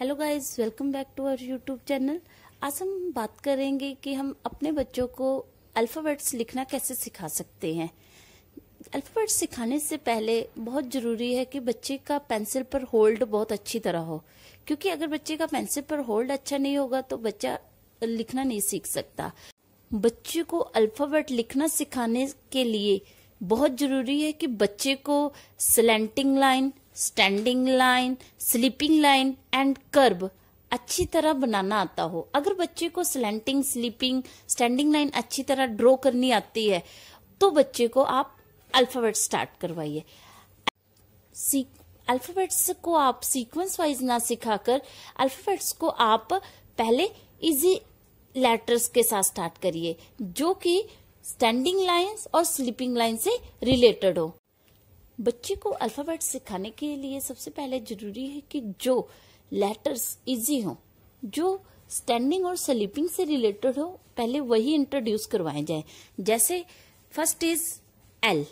Hello guys welcome back to our YouTube channel आज हम बात करेंगे कि हम अपने बच्चों को अल्फ़ाबेट्स लिखना कैसे सिखा सकते हैं अल्फ़ाबेट्स सिखाने से पहले बहुत ज़रूरी है कि बच्चे का पेंसिल पर होल्ड बहुत अच्छी तरह हो क्योंकि अगर बच्चे का पेंसिल पर होल्ड अच्छा नहीं होगा तो बच्चा लिखना नहीं सीख सकता बच्चे को अल्फ़ाबेट लिखना सिखाने के लिए बहुत ज़रूरी है कि बच्चे को slanting line standing line sleeping line and curve अच्छी तरह बनाना आता हो अगर बच्चे को स्लैंटिंग स्लीपिंग स्टैंडिंग लाइन अच्छी तरह ड्रॉ करनी आती है तो बच्चे को आप अल्फाबेट स्टार्ट करवाइए अल्फाबेट्स को आप सीक्वेंस वाइज ना सिखाकर अल्फाबेट्स को आप पहले इजी लेटर्स के साथ स्टार्ट करिए जो कि स्टैंडिंग लाइंस और स्लीपिंग लाइन से रिलेटेड हो बच्चे को अल्फ़ाबेट सिखाने के लिए सबसे पहले ज़रूरी है कि जो लेटर्स इजी हों जो स्टैंडिंग और स्लीपिंग से रिलेटेड हो पहले वही इंट्रोड्यूस करवाए जाए जैसे first is L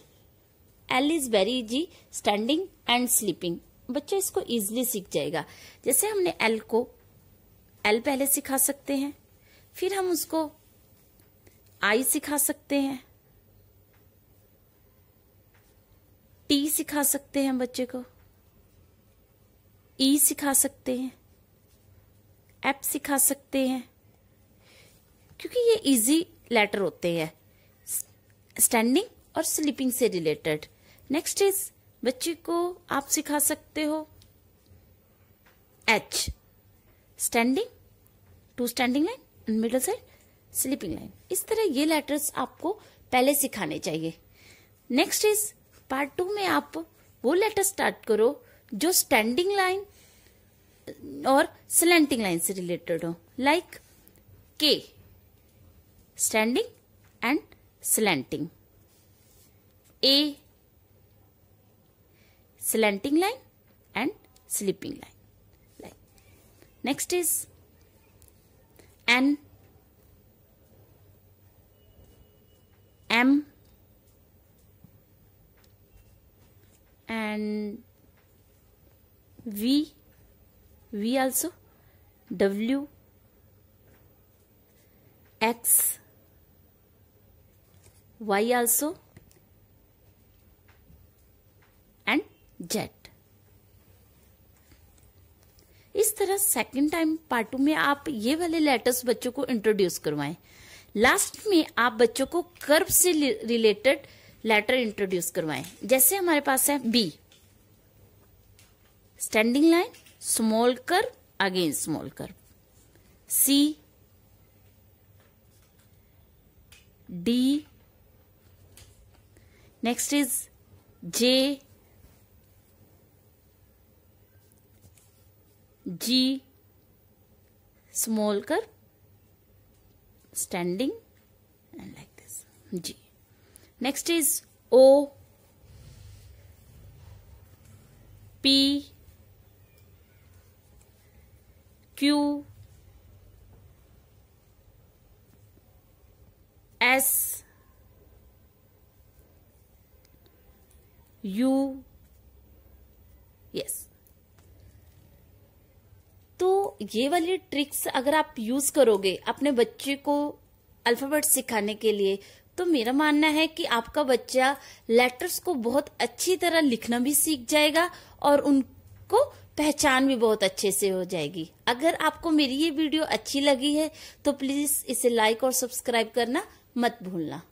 L is very easy standing and sleeping बच्चा इसको इजिली सीख जाएगा जैसे हमने एल को एल पहले सिखा सकते हैं फिर हम उसको आई सिखा सकते हैं टी सिखा सकते हैं बच्चे को ई सिखा सकते हैं एप सिखा सकते हैं क्योंकि ये इजी लेटर होते हैं स्टैंडिंग और स्लीपिंग से रिलेटेड नेक्स्ट इज बच्चे को आप सिखा सकते हो H standing two standing line and middle side sleeping line इस तरह ये लेटर्स आपको पहले सिखाने चाहिए नेक्स्ट इज पार्ट टू में आप वो लेटर स्टार्ट करो जो स्टैंडिंग लाइन और स्लेंटिंग लाइन से रिलेटेड हो like K standing and slanting a slanting line and sleeping line like next is N M and V, V also, W, X, Y also and Z. इस तरह second time part two में आप ये वाले letters बच्चों को introduce करवाएं last में आप बच्चों को कर्व से रिलेटेड लेटर इंट्रोड्यूस करवाएं जैसे हमारे पास है B standing line small curve again small curve C D next is J G small curve standing and like this G next is O P Q S U yes तो ये वाली tricks अगर आप यूज करोगे अपने बच्चे को alphabet सिखाने के लिए तो मेरा मानना है कि आपका बच्चा लेटर्स को बहुत अच्छी तरह लिखना भी सीख जाएगा और उनको पहचान भी बहुत अच्छे से हो जाएगी अगर आपको मेरी ये वीडियो अच्छी लगी है तो प्लीज इसे लाइक और सब्सक्राइब करना मत भूलना